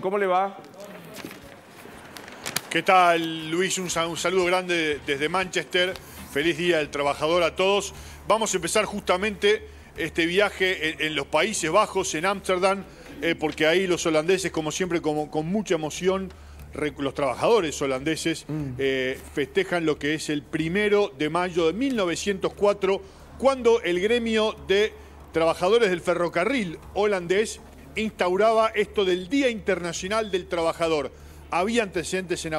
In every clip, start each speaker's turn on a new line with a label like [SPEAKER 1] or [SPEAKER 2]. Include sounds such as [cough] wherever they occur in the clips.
[SPEAKER 1] ¿Cómo le va? ¿Qué tal, Luis? Un, saludo grande desde Manchester. Feliz Día del Trabajador a todos. Vamos a empezar justamente este viaje en, los Países Bajos, en Ámsterdam, eh, porque ahí los holandeses, como siempre, como, con mucha emoción, los trabajadores holandeses mm. eh, festejan lo que es el primero de mayo de 1904, cuando el gremio de trabajadores del ferrocarril holandés instauraba esto del Día Internacional del Trabajador. Había antecedentes en,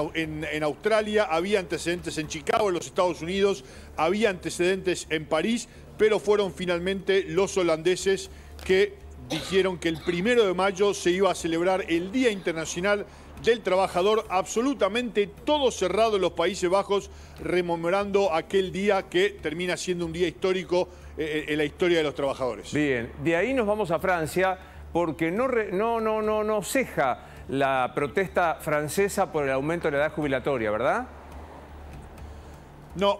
[SPEAKER 1] Australia, había antecedentes en Chicago, en los Estados Unidos, había antecedentes en París, pero fueron finalmente los holandeses que dijeron que el primero de mayo se iba a celebrar el Día Internacional del Trabajador, absolutamente todo cerrado en los Países Bajos, rememorando aquel día que termina siendo un día histórico eh, eh, en la historia de los trabajadores.
[SPEAKER 2] Bien, de
[SPEAKER 1] ahí nos vamos a Francia porque no, no, no, no, ceja la protesta francesa por el aumento de la edad jubilatoria, ¿verdad? No,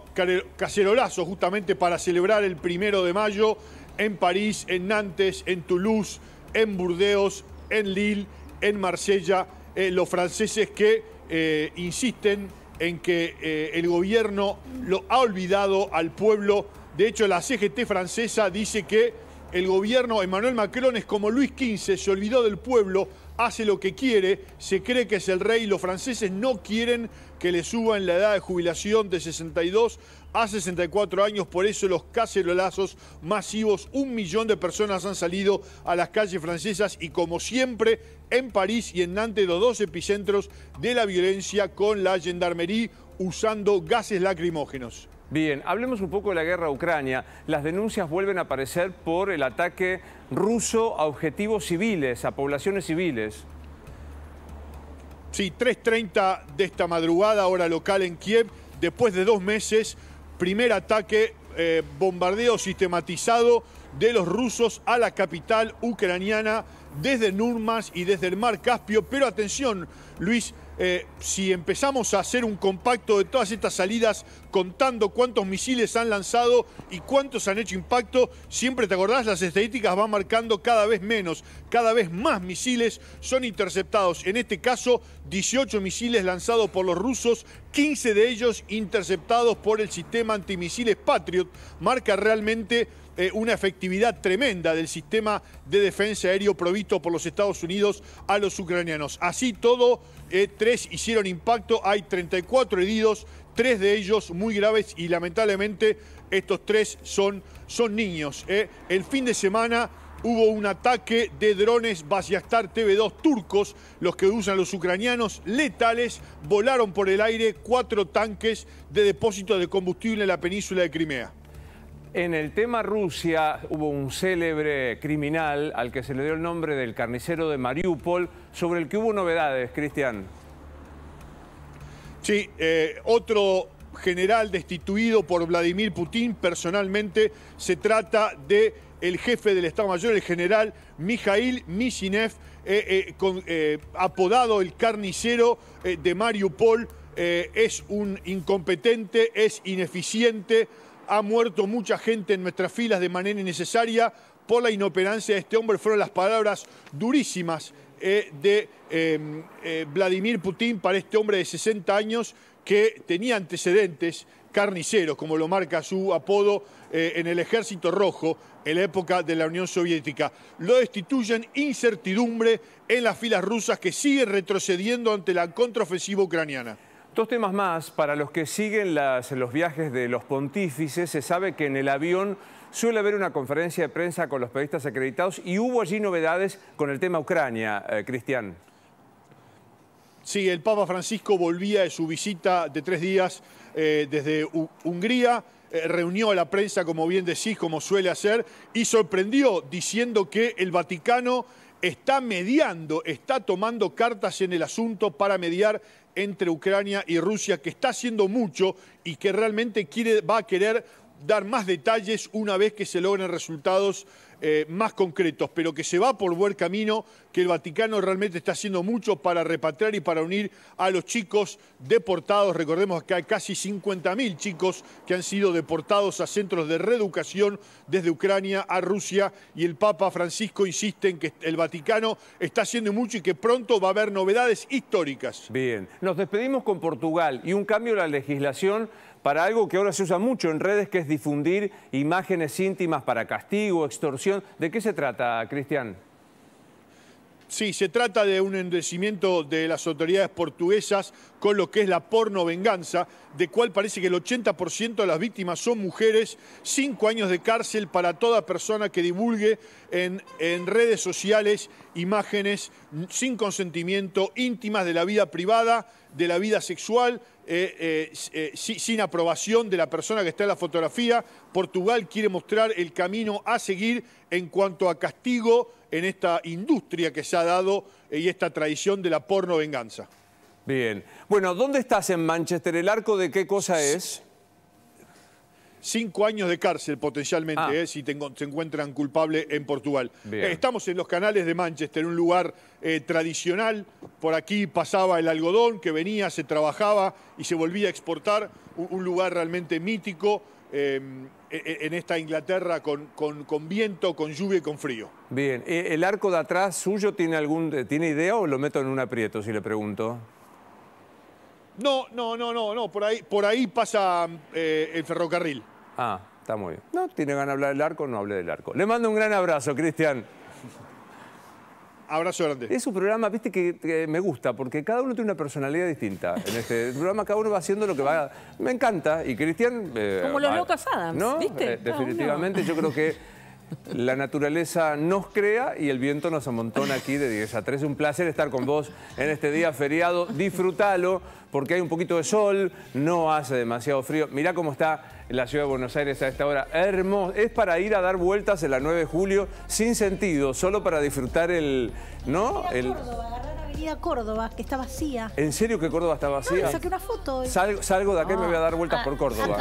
[SPEAKER 1] cacerolazo justamente para celebrar el primero de mayo en París, en Nantes, en Toulouse, en Burdeos, en Lille, en Marsella. Eh, los franceses que eh, insisten en que eh, el gobierno lo ha olvidado al pueblo. De hecho, la CGT francesa dice que el gobierno Emmanuel Macron es como Luis XV, se olvidó del pueblo, hace lo que quiere, se cree que es el rey, los franceses no quieren que le suban la edad de jubilación de 62 a 64 años, por eso los cacerolazos masivos, un millón de personas han salido a las calles francesas y como siempre en París y en Nantes los dos epicentros de la violencia con la gendarmería usando gases lacrimógenos.
[SPEAKER 2] Bien, hablemos un poco de la guerra Ucrania. Las denuncias vuelven a aparecer por el ataque ruso a objetivos civiles, a poblaciones civiles.
[SPEAKER 1] Sí, 3.30 de esta madrugada, hora local en Kiev, después de dos meses, primer ataque, eh, bombardeo sistematizado de los rusos a la capital ucraniana desde Nurmas y desde el mar Caspio. Pero atención, Luis, eh, si empezamos a hacer un compacto de todas estas salidas, contando cuántos misiles han lanzado y cuántos han hecho impacto, siempre te acordás, las estadísticas van marcando cada vez menos, cada vez más misiles son interceptados. En este caso, 18 misiles lanzados por los rusos, 15 de ellos interceptados por el sistema antimisiles Patriot. Marca realmente eh, una efectividad tremenda del sistema de defensa aéreo provisto por los Estados Unidos a los ucranianos. Así todo, eh, tres hicieron impacto, hay 34 heridos, tres de ellos muy graves y lamentablemente estos tres son, son niños. Eh. El fin de semana hubo un ataque de drones BASIASTAR TV2 turcos, los que usan los ucranianos, letales, volaron por el aire cuatro tanques de depósito de combustible en la península de Crimea. En el tema Rusia hubo
[SPEAKER 2] un célebre criminal al que se le dio el nombre del carnicero de Mariupol, sobre el que
[SPEAKER 1] hubo novedades, Cristian. Sí, eh, otro general destituido por Vladimir Putin personalmente se trata de el jefe del Estado Mayor, el general Mijail Mishinev, eh, eh, apodado el carnicero de Mariupol. es un incompetente, es ineficiente, ha muerto mucha gente en nuestras filas de manera innecesaria por la inoperancia de este hombre. Fueron las palabras durísimas eh, de em, eh, Vladimir Putin para este hombre de 60 años que tenía antecedentes carniceros, como lo marca su apodo eh, en el Ejército Rojo en la época de la Unión Soviética. Lo destituyen incertidumbre en las filas rusas que sigue retrocediendo ante la contraofensiva ucraniana.
[SPEAKER 2] Dos temas más. Para los que siguen los viajes de los pontífices, se sabe que en el avión suele haber una conferencia de prensa con los periodistas acreditados y hubo allí novedades con el tema Ucrania, eh, Cristian.
[SPEAKER 1] Sí, el Papa Francisco volvía de su visita de tres días eh, desde Hungría eh, reunió a la prensa, como bien decís, como suele hacer, y sorprendió diciendo que el Vaticano está mediando, está tomando cartas en el asunto para mediar entre Ucrania y Rusia, que está haciendo mucho y que realmente quiere, va a querer dar más detalles una vez que se logren resultados eh, más concretos, pero que se va por buen camino, que el Vaticano realmente está haciendo mucho para repatriar y para unir a los chicos deportados. Recordemos que hay casi 50.000 chicos que han sido deportados a centros de reeducación desde Ucrania a Rusia y el Papa Francisco insiste en que el Vaticano está haciendo mucho y que pronto va a haber novedades históricas.
[SPEAKER 2] Bien, nos
[SPEAKER 1] despedimos con Portugal y un cambio en
[SPEAKER 2] la legislación para algo que ahora se usa mucho en redes, que es difundir imágenes íntimas para castigo,
[SPEAKER 1] extorsión. ¿De qué se trata, Cristian? Sí, se trata de un endurecimiento de las autoridades portuguesas con lo que es la porno venganza, de cual parece que el 80% de las víctimas son mujeres, cinco años de cárcel para toda persona que divulgue en, en redes sociales imágenes sin consentimiento íntimas de la vida privada, de la vida sexual, eh, eh, eh, sin aprobación de la persona que está en la fotografía. Portugal quiere mostrar el camino a seguir en cuanto a castigo en esta industria que se ha dado y esta tradición de la porno venganza. Bien. Bueno, ¿dónde estás en Manchester? ¿El arco de qué cosa es? Cinco años de cárcel potencialmente, ah. eh, si se encuentran culpable en Portugal. Eh, estamos en los canales de Manchester, un lugar eh, tradicional. Por aquí pasaba el algodón que venía, se trabajaba y se volvía a exportar. Un, lugar realmente mítico em, e-, e-, en esta Inglaterra con, con, viento, con lluvia y con frío.
[SPEAKER 2] Bien, ¿el arco de atrás suyo tiene, algún, tiene idea o lo meto en un aprieto si le pregunto?
[SPEAKER 1] No, no, no, no, no. Por ahí, por ahí pasa eh, el ferrocarril. Ah, está muy bien. No,
[SPEAKER 2] tiene ganas de hablar del arco, no hable del arco. Le mando un gran abrazo, Cristian. Abrazo grande. Es un programa, viste, que, me gusta, porque cada uno tiene una personalidad distinta. En este [laughs] programa cada uno va haciendo lo que va... Me encanta, y Cristian... Eh, Como los locas Adams, ¿no? ¿viste? Eh, definitivamente yo creo que la naturaleza nos crea y el viento nos amontona aquí de 10 a 13. Un placer estar con vos en este día feriado. Disfrútalo porque hay un poquito de sol, no hace demasiado frío. Mirá cómo está la ciudad de Buenos Aires a esta hora. Hermoso. Es para ir a dar vueltas en la 9 de julio sin sentido, solo para disfrutar el... ¿No? El...
[SPEAKER 1] Córdoba, que está vacía.
[SPEAKER 2] ¿En serio que Córdoba está vacía? No, saqué una foto. Salgo, de acá y me ah, voy a dar vueltas ah, por Córdoba.